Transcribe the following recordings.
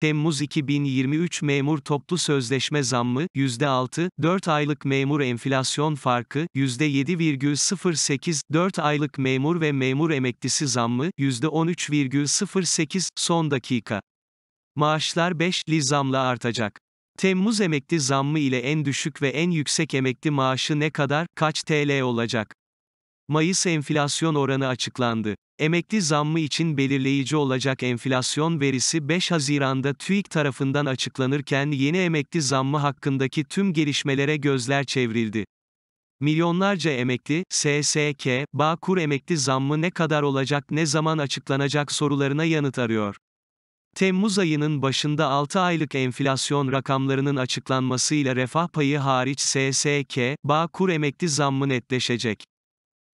Temmuz 2023 memur toplu sözleşme zammı, %6, 4 aylık memur enflasyon farkı, %7,08, 4 aylık memur ve memur emeklisi zammı, %13,08, son dakika. Maaşlar 5 li zamla artacak. Temmuz emekli zammı ile en düşük ve en yüksek emekli maaşı ne kadar, kaç TL olacak? Mayıs enflasyon oranı açıklandı. Emekli zammı için belirleyici olacak enflasyon verisi 5 Haziran'da TÜİK tarafından açıklanırken yeni emekli zammı hakkındaki tüm gelişmelere gözler çevrildi. Milyonlarca emekli, SSK, Bağkur emekli zammı ne kadar olacak ne zaman açıklanacak sorularına yanıt arıyor. Temmuz ayının başında 6 aylık enflasyon rakamlarının açıklanmasıyla refah payı hariç SSK, Bağkur emekli zammı netleşecek.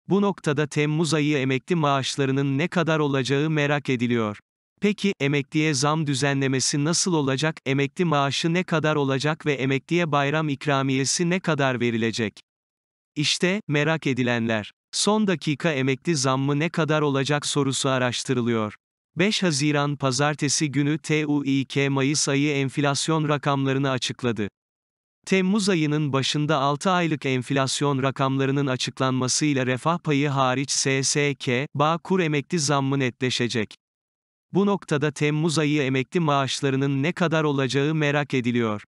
Bu noktada Temmuz ayı emekli maaşlarının ne kadar olacağı merak ediliyor. Peki, emekliye zam düzenlemesi nasıl olacak, emekli maaşı ne kadar olacak ve emekliye bayram ikramiyesi ne kadar verilecek? İşte, merak edilenler. Son dakika emekli zammı ne kadar olacak sorusu araştırılıyor. 5 Haziran Pazartesi günü TÜİK Mayıs ayı enflasyon rakamlarını açıkladı. Temmuz ayının başında 6 aylık enflasyon rakamlarının açıklanmasıyla refah payı hariç SSK, Bağkur emekli zammı netleşecek. Bu noktada Temmuz ayı emekli maaşlarının ne kadar olacağı merak ediliyor.